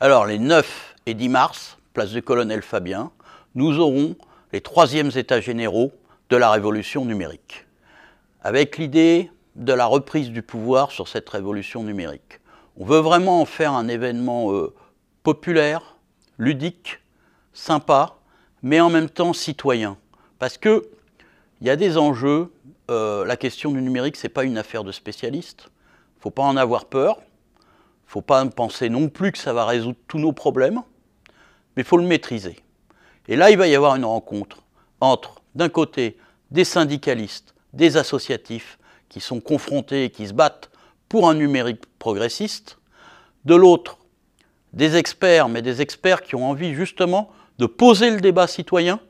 Alors, les 9 et 10 mars, place du colonel Fabien, nous aurons les troisièmes états généraux de la révolution numérique, avec l'idée de la reprise du pouvoir sur cette révolution numérique. On veut vraiment en faire un événement euh, populaire, ludique, sympa, mais en même temps citoyen. Parce que il y a des enjeux, euh, la question du numérique, ce n'est pas une affaire de spécialistes, il ne faut pas en avoir peur, ne faut pas penser non plus que ça va résoudre tous nos problèmes, mais il faut le maîtriser. Et là, il va y avoir une rencontre entre, d'un côté, des syndicalistes, des associatifs qui sont confrontés et qui se battent pour un numérique progressiste, de l'autre, des experts, mais des experts qui ont envie justement de poser le débat citoyen,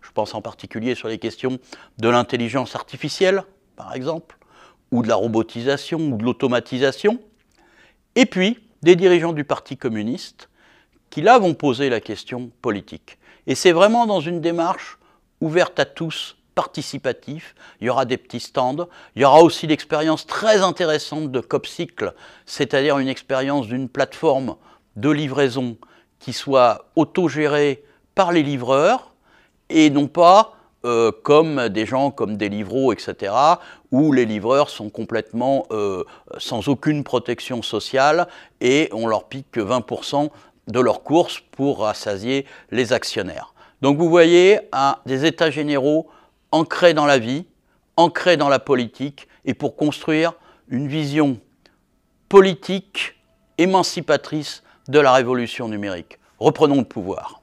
je pense en particulier sur les questions de l'intelligence artificielle, par exemple, ou de la robotisation, ou de l'automatisation, et puis des dirigeants du Parti communiste qui là vont poser la question politique. Et c'est vraiment dans une démarche ouverte à tous, participatif. Il y aura des petits stands. Il y aura aussi l'expérience très intéressante de Copcycle, c'est-à-dire une expérience d'une plateforme de livraison qui soit autogérée par les livreurs et non pas euh, comme des gens comme des livreaux, etc., où les livreurs sont complètement euh, sans aucune protection sociale et on leur pique que 20% de leurs courses pour rassasier les actionnaires. Donc vous voyez des États généraux ancrés dans la vie, ancrés dans la politique, et pour construire une vision politique émancipatrice de la révolution numérique. Reprenons le pouvoir.